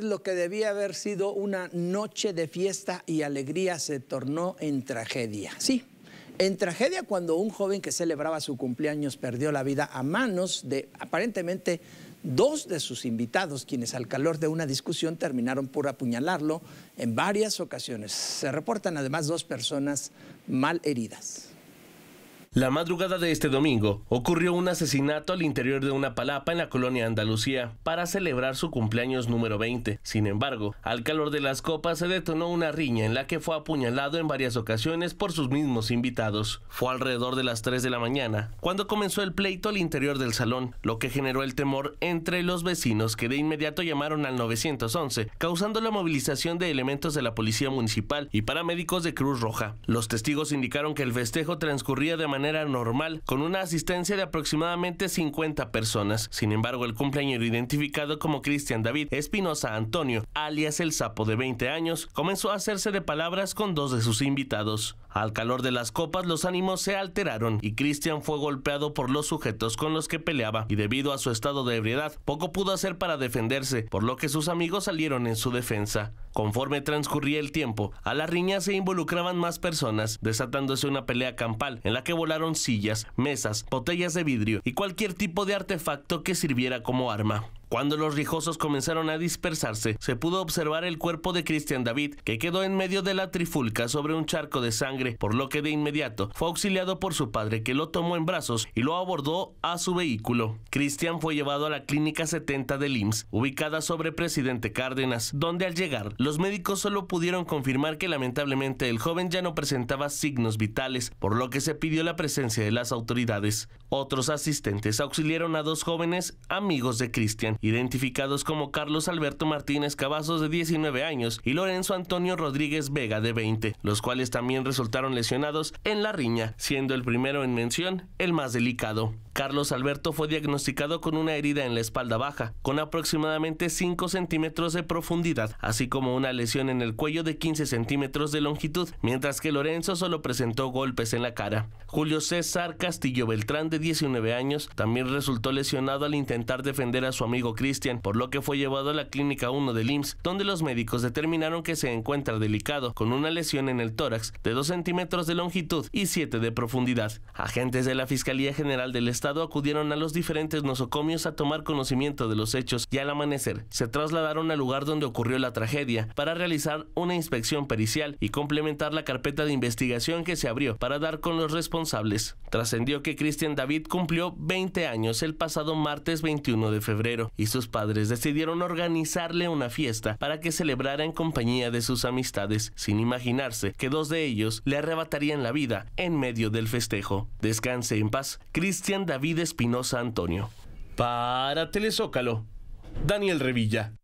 lo que debía haber sido una noche de fiesta y alegría se tornó en tragedia. Sí, en tragedia cuando un joven que celebraba su cumpleaños perdió la vida a manos de aparentemente dos de sus invitados, quienes al calor de una discusión terminaron por apuñalarlo en varias ocasiones. Se reportan además dos personas mal heridas. La madrugada de este domingo ocurrió un asesinato al interior de una palapa en la colonia Andalucía para celebrar su cumpleaños número 20. Sin embargo, al calor de las copas se detonó una riña en la que fue apuñalado en varias ocasiones por sus mismos invitados. Fue alrededor de las 3 de la mañana cuando comenzó el pleito al interior del salón, lo que generó el temor entre los vecinos que de inmediato llamaron al 911, causando la movilización de elementos de la policía municipal y paramédicos de Cruz Roja. Los testigos indicaron que el festejo transcurría de manera manera normal, con una asistencia de aproximadamente 50 personas. Sin embargo, el cumpleaños identificado como Cristian David Espinosa Antonio, alias el sapo de 20 años, comenzó a hacerse de palabras con dos de sus invitados. Al calor de las copas, los ánimos se alteraron y Cristian fue golpeado por los sujetos con los que peleaba y debido a su estado de ebriedad, poco pudo hacer para defenderse, por lo que sus amigos salieron en su defensa. Conforme transcurría el tiempo, a la riña se involucraban más personas, desatándose una pelea campal en la que volaron sillas, mesas, botellas de vidrio y cualquier tipo de artefacto que sirviera como arma. Cuando los rijosos comenzaron a dispersarse, se pudo observar el cuerpo de Cristian David, que quedó en medio de la trifulca sobre un charco de sangre, por lo que de inmediato fue auxiliado por su padre, que lo tomó en brazos y lo abordó a su vehículo. Cristian fue llevado a la clínica 70 de IMSS, ubicada sobre Presidente Cárdenas, donde al llegar, los médicos solo pudieron confirmar que lamentablemente el joven ya no presentaba signos vitales, por lo que se pidió la presencia de las autoridades. Otros asistentes auxiliaron a dos jóvenes amigos de Cristian, identificados como Carlos Alberto Martínez Cavazos de 19 años y Lorenzo Antonio Rodríguez Vega de 20, los cuales también resultaron lesionados en la riña, siendo el primero en mención el más delicado. Carlos Alberto fue diagnosticado con una herida en la espalda baja, con aproximadamente 5 centímetros de profundidad, así como una lesión en el cuello de 15 centímetros de longitud, mientras que Lorenzo solo presentó golpes en la cara. Julio César Castillo Beltrán, de 19 años, también resultó lesionado al intentar defender a su amigo Cristian, por lo que fue llevado a la clínica 1 del IMSS, donde los médicos determinaron que se encuentra delicado con una lesión en el tórax de 2 centímetros de longitud y 7 de profundidad. Agentes de la Fiscalía General del Estado acudieron a los diferentes nosocomios a tomar conocimiento de los hechos y al amanecer se trasladaron al lugar donde ocurrió la tragedia para realizar una inspección pericial y complementar la carpeta de investigación que se abrió para dar con los responsables. Trascendió que Cristian David cumplió 20 años el pasado martes 21 de febrero y sus padres decidieron organizarle una fiesta para que celebrara en compañía de sus amistades, sin imaginarse que dos de ellos le arrebatarían la vida en medio del festejo. Descanse en paz, Cristian David Espinosa Antonio. Para Telezócalo, Daniel Revilla.